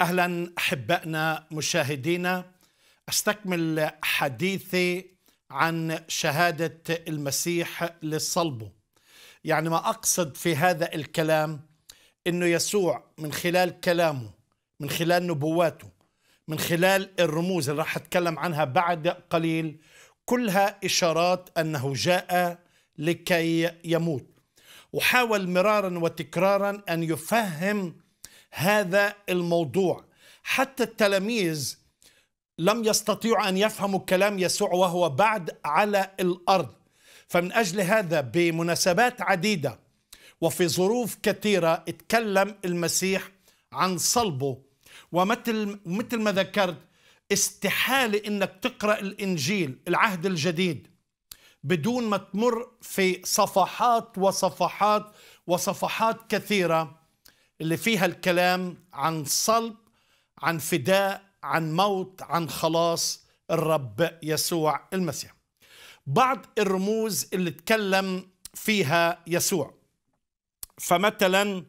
اهلا احبائنا مشاهدينا استكمل حديثي عن شهاده المسيح للصلب يعني ما اقصد في هذا الكلام انه يسوع من خلال كلامه من خلال نبواته من خلال الرموز اللي راح اتكلم عنها بعد قليل كلها اشارات انه جاء لكي يموت وحاول مرارا وتكرارا ان يفهم هذا الموضوع حتى التلاميذ لم يستطيعوا أن يفهموا كلام يسوع وهو بعد على الأرض فمن أجل هذا بمناسبات عديدة وفي ظروف كثيرة اتكلم المسيح عن صلبه ومثل مثل ما ذكرت استحالة انك تقرأ الانجيل العهد الجديد بدون ما تمر في صفحات وصفحات وصفحات كثيرة اللي فيها الكلام عن صلب عن فداء عن موت عن خلاص الرب يسوع المسيح بعض الرموز اللي تكلم فيها يسوع فمثلا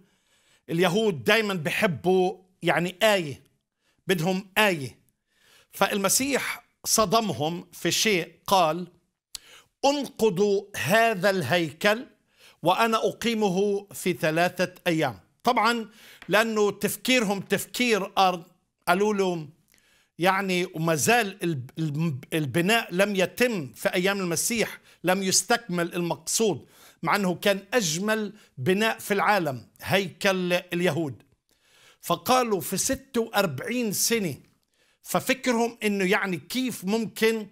اليهود دايما بيحبوا يعني آية بدهم آية فالمسيح صدمهم في شيء قال انقضوا هذا الهيكل وأنا أقيمه في ثلاثة أيام طبعا لانه تفكيرهم تفكير ارض قالوا له يعني وما زال البناء لم يتم في ايام المسيح لم يستكمل المقصود مع انه كان اجمل بناء في العالم هيكل اليهود فقالوا في 46 سنه ففكرهم انه يعني كيف ممكن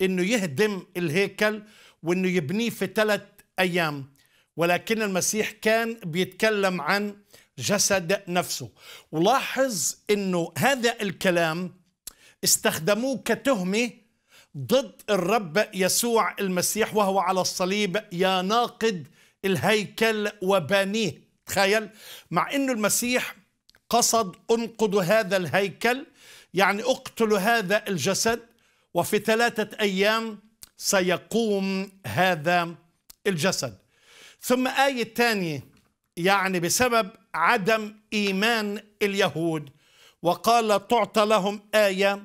انه يهدم الهيكل وانه يبنيه في ثلاث ايام ولكن المسيح كان بيتكلم عن جسد نفسه ولاحظ انه هذا الكلام استخدموه كتهمه ضد الرب يسوع المسيح وهو على الصليب يا ناقد الهيكل وبانيه تخيل مع انه المسيح قصد انقض هذا الهيكل يعني اقتلوا هذا الجسد وفي ثلاثه ايام سيقوم هذا الجسد ثم آية ثانية يعني بسبب عدم إيمان اليهود وقال تعطى لهم آية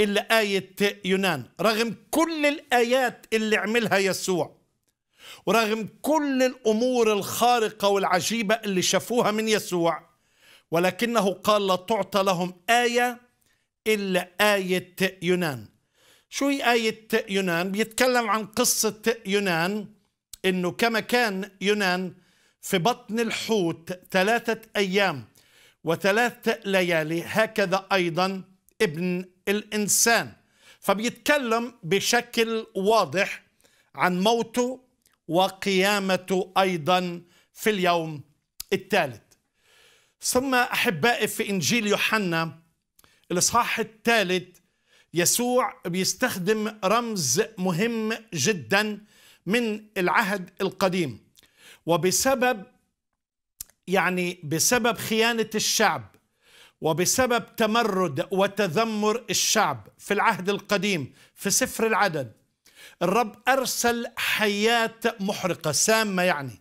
إلا آية يونان رغم كل الآيات اللي عملها يسوع ورغم كل الأمور الخارقة والعجيبة اللي شافوها من يسوع ولكنه قال لا تعطى لهم آية إلا آية يونان شو هي آية يونان؟ بيتكلم عن قصة يونان انه كما كان يونان في بطن الحوت ثلاثة ايام وثلاث ليالي هكذا ايضا ابن الانسان فبيتكلم بشكل واضح عن موته وقيامته ايضا في اليوم الثالث ثم احبائي في انجيل يوحنا الاصحاح الثالث يسوع بيستخدم رمز مهم جدا من العهد القديم وبسبب يعني بسبب خيانة الشعب وبسبب تمرد وتذمر الشعب في العهد القديم في سفر العدد الرب أرسل حيات محرقة سامة يعني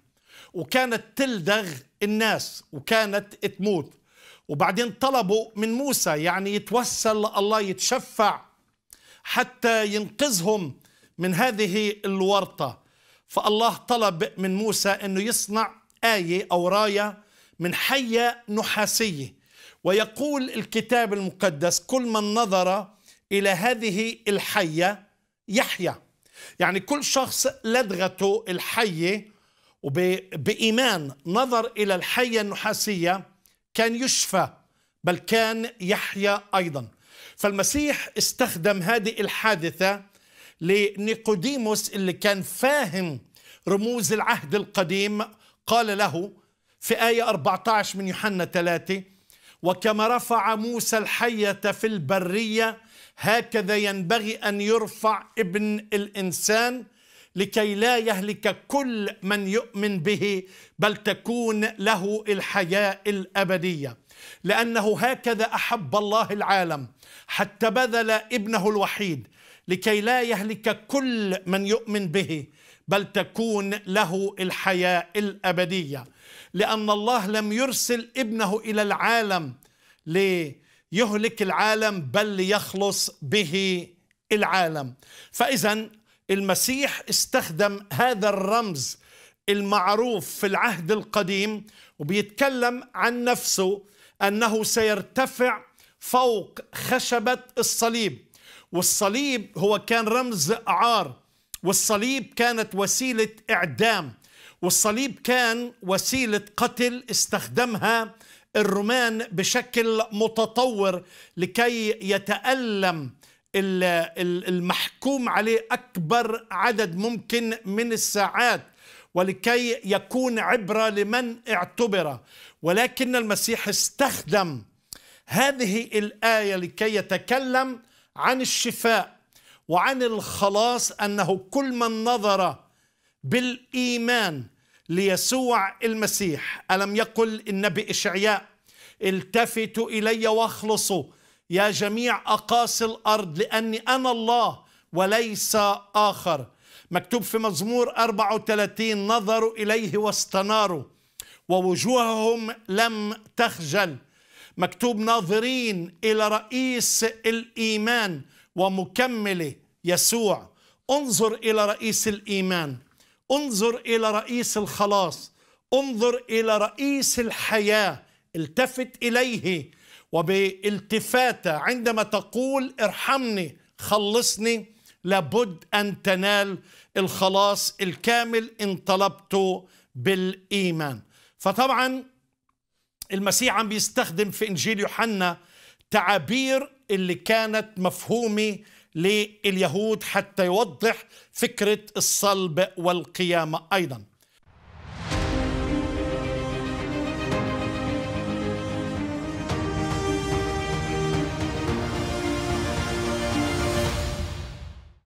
وكانت تلدغ الناس وكانت تموت وبعدين طلبوا من موسى يعني يتوسل لله يتشفع حتى ينقذهم من هذه الورطة فالله طلب من موسى أنه يصنع آية أو راية من حية نحاسية ويقول الكتاب المقدس كل من نظر إلى هذه الحية يحيا يعني كل شخص لدغته الحية وبإيمان نظر إلى الحية النحاسية كان يشفى بل كان يحيا أيضا فالمسيح استخدم هذه الحادثة لنيقوديموس اللي كان فاهم رموز العهد القديم قال له في آية 14 من يوحنا 3 وكما رفع موسى الحية في البرية هكذا ينبغي أن يرفع ابن الإنسان لكي لا يهلك كل من يؤمن به بل تكون له الحياة الأبدية لأنه هكذا أحب الله العالم حتى بذل ابنه الوحيد لكي لا يهلك كل من يؤمن به بل تكون له الحياه الابديه لان الله لم يرسل ابنه الى العالم ليهلك العالم بل ليخلص به العالم فاذا المسيح استخدم هذا الرمز المعروف في العهد القديم وبيتكلم عن نفسه انه سيرتفع فوق خشبه الصليب والصليب هو كان رمز عار والصليب كانت وسيلة إعدام والصليب كان وسيلة قتل استخدمها الرومان بشكل متطور لكي يتألم المحكوم عليه أكبر عدد ممكن من الساعات ولكي يكون عبرة لمن اعتبر ولكن المسيح استخدم هذه الآية لكي يتكلم عن الشفاء وعن الخلاص انه كل من نظر بالايمان ليسوع المسيح الم يقل النبي اشعياء التفتوا الي واخلصوا يا جميع اقاصي الارض لاني انا الله وليس اخر مكتوب في مزمور 34 نظروا اليه واستناروا ووجوههم لم تخجل مكتوب ناظرين إلى رئيس الإيمان ومكمله يسوع انظر إلى رئيس الإيمان انظر إلى رئيس الخلاص انظر إلى رئيس الحياة التفت إليه وبالتفاتة عندما تقول ارحمني خلصني لابد أن تنال الخلاص الكامل إن طلبته بالإيمان فطبعا المسيح عم بيستخدم في انجيل يوحنا تعابير اللي كانت مفهومه لليهود حتى يوضح فكره الصلب والقيامه ايضا